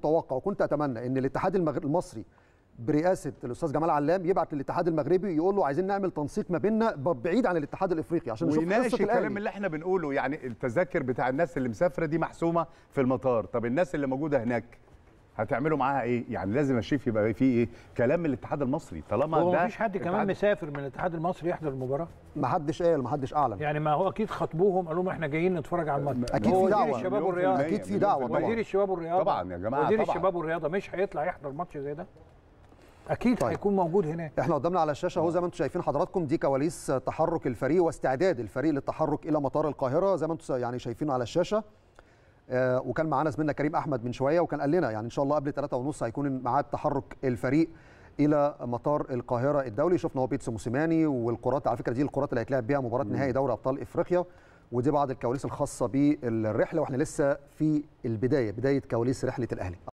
اتوقع وكنت اتمنى ان الاتحاد المصري برئاسه الاستاذ جمال علام يبعت للاتحاد المغربي يقول له عايزين نعمل تنسيق ما بيننا بعيد عن الاتحاد الافريقي عشان نشوف ويناقش الكلام اللي احنا بنقوله يعني التذاكر بتاع الناس اللي مسافره دي محسومه في المطار طب الناس اللي موجوده هناك هتعملوا معاها ايه يعني لازم الشيف يبقى فيه ايه كلام من الاتحاد المصري طالما هو ده مفيش حد كمان مسافر من الاتحاد المصري يحضر المباراه ما حدش قال ما حدش اعلن يعني ما هو اكيد خطبوهم قالوا لهم احنا جايين نتفرج على الماتش اكيد في دعوه الشباب والرياضه اكيد في دعوه طبعا وزير الشباب والرياضه طبعا يا جماعه وزير الشباب والرياضه مش هيطلع يحضر ماتش زي ده اكيد طيب. هيكون موجود هناك احنا قدامنا على الشاشه اهو زي ما انتم شايفين حضراتكم دي كواليس تحرك الفريق واستعداد الفريق للتحرك الى مطار القاهره زي ما انتم يعني شايفينه على الشاشه آه، وكان معانا زميلنا كريم احمد من شويه وكان قال لنا يعني ان شاء الله قبل 3:30 هيكون ميعاد تحرك الفريق الى مطار القاهره الدولي شفنا هو بيتسو موسيماني والكرات على فكره دي القرات اللي هيتلعب بيها مباراه نهائي دوري ابطال افريقيا ودي بعض الكواليس الخاصه بالرحله واحنا لسه في البدايه بدايه كواليس رحله الاهلي